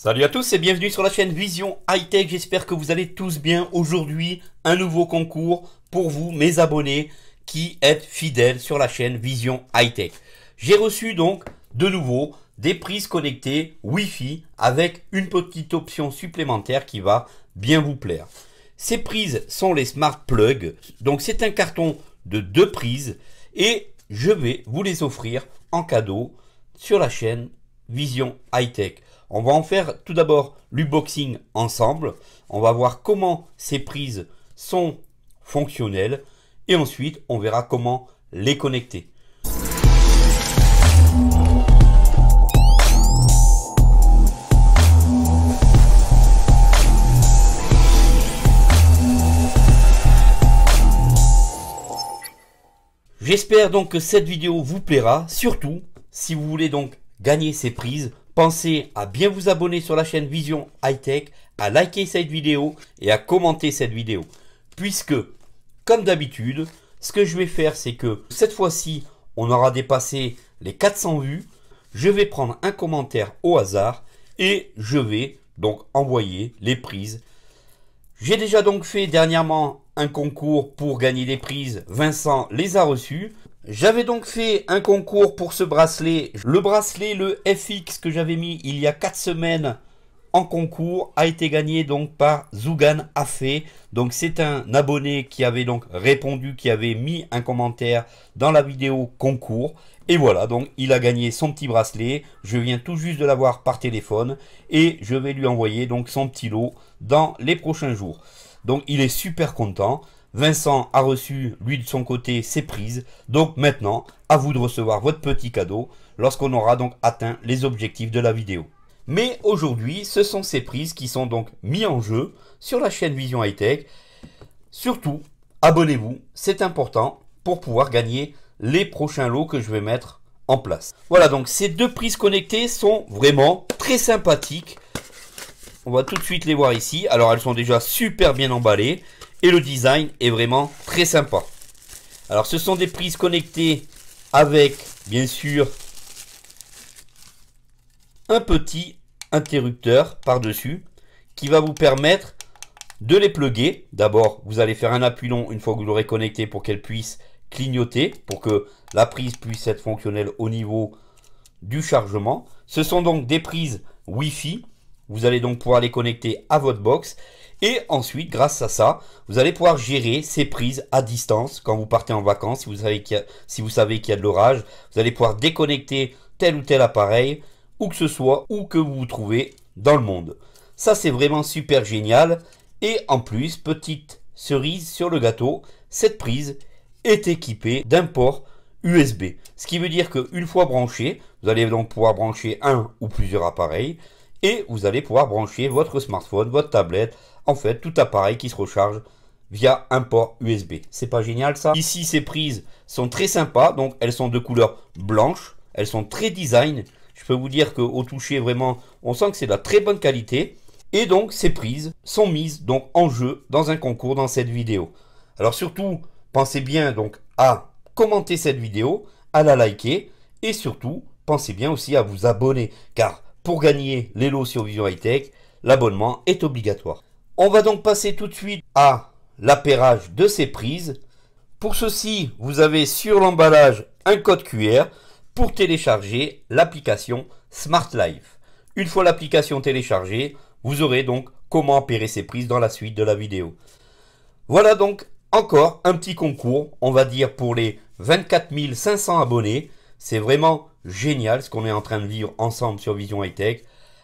Salut à tous et bienvenue sur la chaîne Vision High Tech. J'espère que vous allez tous bien. Aujourd'hui, un nouveau concours pour vous, mes abonnés, qui êtes fidèles sur la chaîne Vision High Tech. J'ai reçu donc de nouveau des prises connectées Wi-Fi avec une petite option supplémentaire qui va bien vous plaire. Ces prises sont les Smart Plugs. Donc c'est un carton de deux prises et je vais vous les offrir en cadeau sur la chaîne Vision High Tech. On va en faire tout d'abord l'unboxing ensemble. On va voir comment ces prises sont fonctionnelles. Et ensuite, on verra comment les connecter. J'espère donc que cette vidéo vous plaira, surtout si vous voulez donc gagner ces prises Pensez à bien vous abonner sur la chaîne Vision Hightech, à liker cette vidéo et à commenter cette vidéo. Puisque, comme d'habitude, ce que je vais faire, c'est que cette fois-ci, on aura dépassé les 400 vues. Je vais prendre un commentaire au hasard et je vais donc envoyer les prises. J'ai déjà donc fait dernièrement un concours pour gagner des prises. Vincent les a reçues. J'avais donc fait un concours pour ce bracelet. Le bracelet, le FX que j'avais mis il y a 4 semaines en concours, a été gagné donc par Zougan Afe. Donc c'est un abonné qui avait donc répondu, qui avait mis un commentaire dans la vidéo concours. Et voilà, donc il a gagné son petit bracelet. Je viens tout juste de l'avoir par téléphone et je vais lui envoyer donc son petit lot dans les prochains jours. Donc il est super content. Vincent a reçu, lui de son côté, ses prises. Donc maintenant, à vous de recevoir votre petit cadeau lorsqu'on aura donc atteint les objectifs de la vidéo. Mais aujourd'hui, ce sont ces prises qui sont donc mises en jeu sur la chaîne Vision High Surtout, abonnez-vous, c'est important pour pouvoir gagner les prochains lots que je vais mettre en place. Voilà, donc ces deux prises connectées sont vraiment très sympathiques. On va tout de suite les voir ici. Alors, elles sont déjà super bien emballées. Et le design est vraiment très sympa. Alors ce sont des prises connectées avec bien sûr un petit interrupteur par-dessus qui va vous permettre de les pluguer. D'abord, vous allez faire un appui long une fois que vous l'aurez connecté pour qu'elle puisse clignoter, pour que la prise puisse être fonctionnelle au niveau du chargement. Ce sont donc des prises Wi-Fi. Vous allez donc pouvoir les connecter à votre box. Et ensuite, grâce à ça, vous allez pouvoir gérer ces prises à distance quand vous partez en vacances. Si vous savez qu'il y a, de l'orage, vous allez pouvoir déconnecter tel ou tel appareil, où que ce soit, où que vous vous trouvez dans le monde. Ça, c'est vraiment super génial. Et en plus, petite cerise sur le gâteau, cette prise est équipée d'un port USB. Ce qui veut dire qu'une fois branché, vous allez donc pouvoir brancher un ou plusieurs appareils et vous allez pouvoir brancher votre smartphone, votre tablette, en fait tout appareil qui se recharge via un port USB. C'est pas génial ça Ici ces prises sont très sympas, donc elles sont de couleur blanche, elles sont très design. Je peux vous dire qu'au toucher vraiment on sent que c'est de la très bonne qualité. Et donc ces prises sont mises donc en jeu dans un concours dans cette vidéo. Alors surtout pensez bien donc à commenter cette vidéo, à la liker et surtout pensez bien aussi à vous abonner car pour gagner les lots sur Vision High Tech, l'abonnement est obligatoire. On va donc passer tout de suite à l'appairage de ces prises. Pour ceci, vous avez sur l'emballage un code QR pour télécharger l'application Smart Life. Une fois l'application téléchargée, vous aurez donc comment appairer ces prises dans la suite de la vidéo. Voilà donc encore un petit concours, on va dire pour les 24 500 abonnés. C'est vraiment génial ce qu'on est en train de vivre ensemble sur Vision High Tech.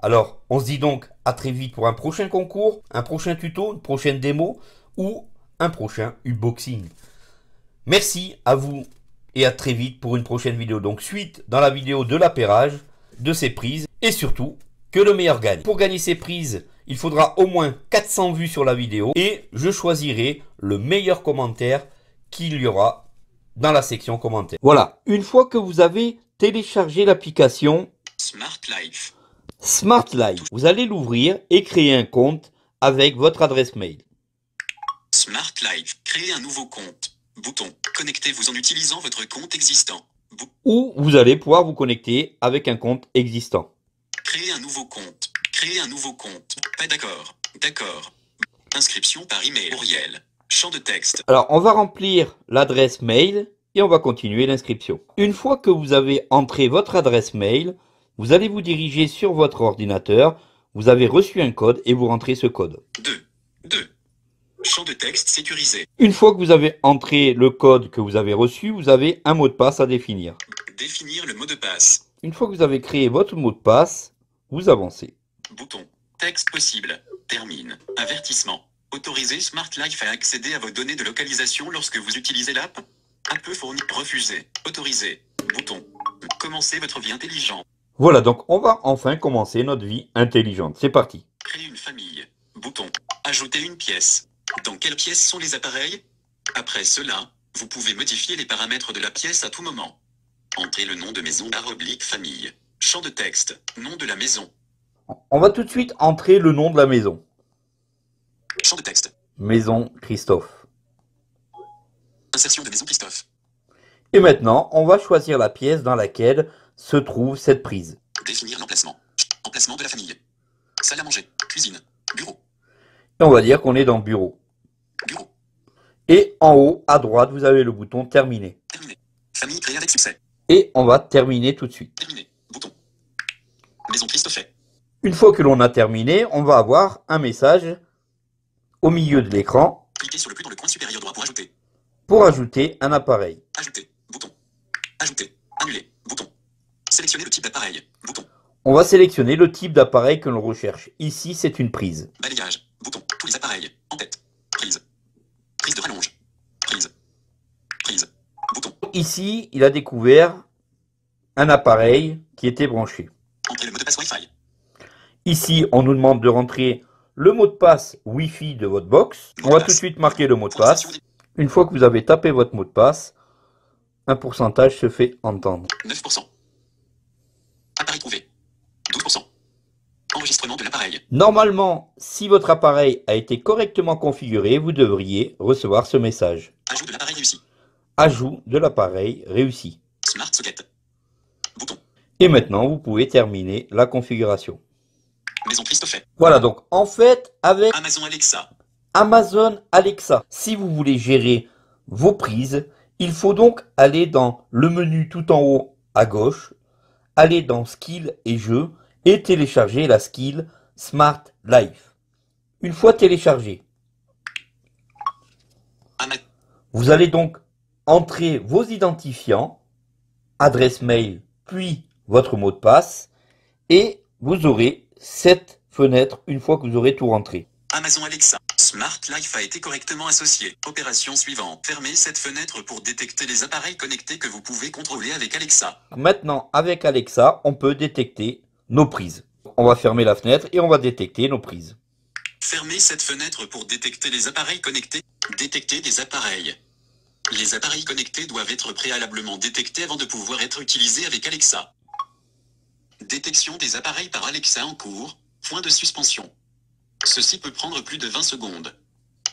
Alors, on se dit donc à très vite pour un prochain concours, un prochain tuto, une prochaine démo ou un prochain unboxing. Merci à vous et à très vite pour une prochaine vidéo. Donc suite dans la vidéo de l'appairage de ces prises et surtout que le meilleur gagne. Pour gagner ces prises, il faudra au moins 400 vues sur la vidéo et je choisirai le meilleur commentaire qu'il y aura dans la section commentaires. Voilà, une fois que vous avez téléchargez l'application Smart Life. Smart Life. Vous allez l'ouvrir et créer un compte avec votre adresse mail. Smart Life. Créer un nouveau compte. Bouton. Connectez-vous en utilisant votre compte existant. Ou vous allez pouvoir vous connecter avec un compte existant. Créer un nouveau compte. Créer un nouveau compte. Pas d'accord. D'accord. Inscription par email. Courriel. Champ de texte. Alors, on va remplir l'adresse mail et on va continuer l'inscription. Une fois que vous avez entré votre adresse mail, vous allez vous diriger sur votre ordinateur, vous avez reçu un code et vous rentrez ce code. 2, 2, champ de texte sécurisé. Une fois que vous avez entré le code que vous avez reçu, vous avez un mot de passe à définir. Définir le mot de passe. Une fois que vous avez créé votre mot de passe, vous avancez. Bouton, texte possible, termine, avertissement. Autorisez Smart Life à accéder à vos données de localisation lorsque vous utilisez l'app un peu fourni. Refuser. Autoriser. Bouton. Commencez votre vie intelligente. Voilà, donc on va enfin commencer notre vie intelligente. C'est parti. Créer une famille. Bouton. Ajouter une pièce. Dans quelle pièce sont les appareils Après cela, vous pouvez modifier les paramètres de la pièce à tout moment. Entrez le nom de maison barre famille. Champ de texte. Nom de la maison. On va tout de suite entrer le nom de la maison. Champ de texte. Maison Christophe. Insertion de maison Christophe. Et maintenant, on va choisir la pièce dans laquelle se trouve cette prise. Définir l'emplacement. Emplacement de la famille. Salle à manger. Cuisine. Bureau. Et on va dire qu'on est dans bureau. Bureau. Et en haut, à droite, vous avez le bouton terminer. Famille créée avec succès. Et on va terminer tout de suite. Terminer. Bouton. Maison Christophe. Une fois que l'on a terminé, on va avoir un message au milieu de l'écran. Cliquez sur le plus dans le coin supérieur pour ajouter un appareil. Ajouter, bouton. Ajouter, annuler, On va sélectionner le type d'appareil que l'on recherche. Ici, c'est une prise. bouton. Tous les appareils, en tête. Prise. Prise Prise. Prise. Bouton. Ici, il a découvert un appareil qui était branché. Ici, on nous demande de rentrer le mot de passe Wi-Fi de votre box. on va tout de suite marquer le mot de passe. Une fois que vous avez tapé votre mot de passe, un pourcentage se fait entendre. 9%. Appareil trouvé. 12%. Enregistrement de l'appareil. Normalement, si votre appareil a été correctement configuré, vous devriez recevoir ce message. Ajout de l'appareil réussi. Ajout de l'appareil réussi. Smart Socket. Bouton. Et maintenant, vous pouvez terminer la configuration. Maison Christophe. Voilà donc, en fait, avec Amazon Alexa, Amazon Alexa. Si vous voulez gérer vos prises, il faut donc aller dans le menu tout en haut à gauche, aller dans skills et Jeux et télécharger la skill Smart Life. Une fois téléchargée, vous allez donc entrer vos identifiants, adresse mail, puis votre mot de passe, et vous aurez cette fenêtre une fois que vous aurez tout rentré. Amazon Alexa. Smart Life a été correctement associé. Opération suivante. Fermez cette fenêtre pour détecter les appareils connectés que vous pouvez contrôler avec Alexa. Maintenant, avec Alexa, on peut détecter nos prises. On va fermer la fenêtre et on va détecter nos prises. Fermez cette fenêtre pour détecter les appareils connectés. Détecter des appareils. Les appareils connectés doivent être préalablement détectés avant de pouvoir être utilisés avec Alexa. Détection des appareils par Alexa en cours. Point de suspension. Ceci peut prendre plus de 20 secondes.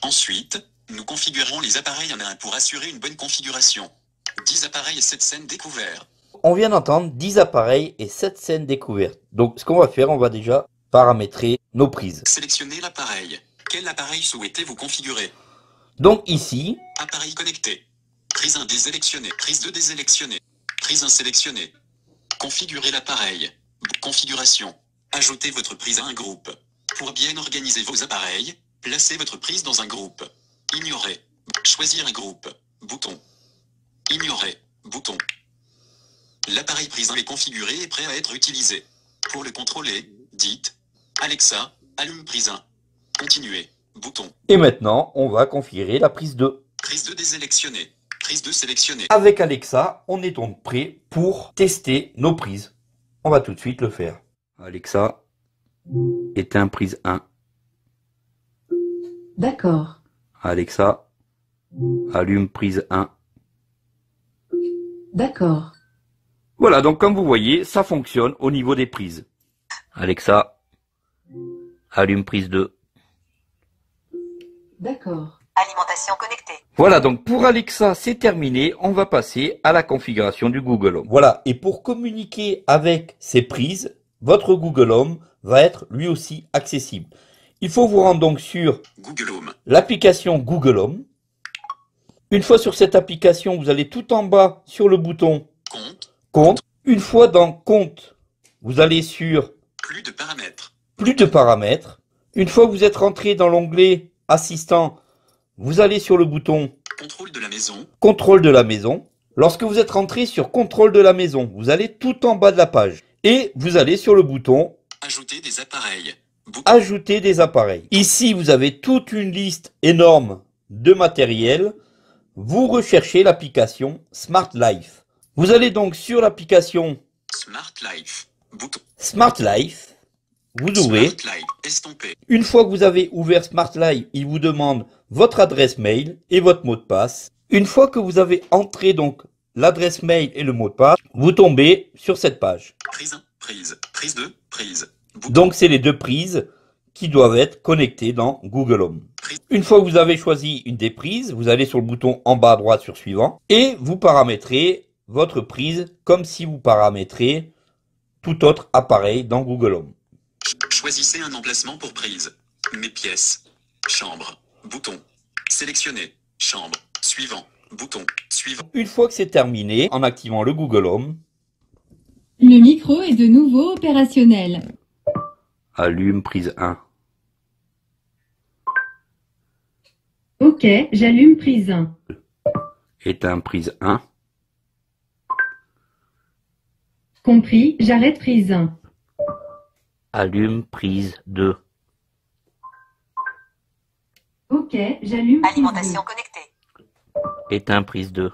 Ensuite, nous configurons les appareils en un pour assurer une bonne configuration. 10 appareils et 7 scènes découvertes. On vient d'entendre 10 appareils et 7 scènes découvertes. Donc ce qu'on va faire, on va déjà paramétrer nos prises. Sélectionnez l'appareil. Quel appareil souhaitez-vous configurer Donc ici... Appareil connecté. Prise 1 désélectionnée. Prise 2 désélectionnée. Prise 1 sélectionnée. Configurez l'appareil. Configuration. Ajoutez votre prise à un groupe. Pour bien organiser vos appareils, placez votre prise dans un groupe. Ignorer. Choisir un groupe. Bouton. Ignorer. Bouton. L'appareil prise 1 est configuré et prêt à être utilisé. Pour le contrôler, dites Alexa, allume prise 1. Continuez. Bouton. Et maintenant, on va configurer la prise 2. Prise 2 désélectionnée. Prise 2 sélectionnée. Avec Alexa, on est donc prêt pour tester nos prises. On va tout de suite le faire. Alexa, Éteins prise 1. »« D'accord. Alexa, allume prise 1. D'accord. Voilà, donc comme vous voyez, ça fonctionne au niveau des prises. Alexa, allume prise 2. D'accord. Alimentation connectée. Voilà, donc pour Alexa, c'est terminé. On va passer à la configuration du Google Home. Voilà, et pour communiquer avec ces prises, votre Google Home va être lui aussi accessible. Il faut vous rendre donc sur Google l'application Google Home. Une fois sur cette application, vous allez tout en bas sur le bouton Compte. Une fois dans Compte, vous allez sur Plus de paramètres. Plus de paramètres. Une fois que vous êtes rentré dans l'onglet Assistant, vous allez sur le bouton Contrôle de la maison. Contrôle de la maison. Lorsque vous êtes rentré sur Contrôle de la maison, vous allez tout en bas de la page et vous allez sur le bouton Ajouter des appareils. Ajouter des appareils. Ici, vous avez toute une liste énorme de matériel. Vous recherchez l'application Smart Life. Vous allez donc sur l'application Smart Life. Smart Life. Vous ouvrez. Une fois que vous avez ouvert Smart Life, il vous demande votre adresse mail et votre mot de passe. Une fois que vous avez entré donc l'adresse mail et le mot de passe, vous tombez sur cette page. Prise 1, prise, prise 2, prise. Donc c'est les deux prises qui doivent être connectées dans Google Home. Une fois que vous avez choisi une des prises, vous allez sur le bouton en bas à droite sur suivant et vous paramétrez votre prise comme si vous paramétrez tout autre appareil dans Google Home. Choisissez un emplacement pour prise. Mes pièces. Chambre. Bouton. Sélectionnez. Chambre. Suivant. Bouton. Suivant. Une fois que c'est terminé, en activant le Google Home. Le micro est de nouveau opérationnel. Allume prise 1. Ok, j'allume prise 1. Éteins prise 1. Compris, j'arrête prise 1. Allume prise 2. Ok, j'allume. Alimentation connectée prise 2.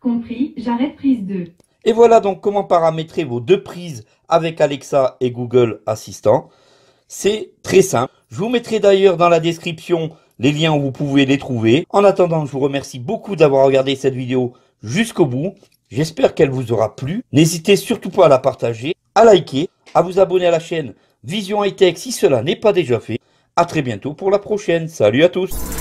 Compris, j'arrête prise 2. Et voilà donc comment paramétrer vos deux prises avec Alexa et Google Assistant. C'est très simple. Je vous mettrai d'ailleurs dans la description les liens où vous pouvez les trouver. En attendant, je vous remercie beaucoup d'avoir regardé cette vidéo jusqu'au bout. J'espère qu'elle vous aura plu. N'hésitez surtout pas à la partager, à liker, à vous abonner à la chaîne Vision High Tech si cela n'est pas déjà fait. À très bientôt pour la prochaine. Salut à tous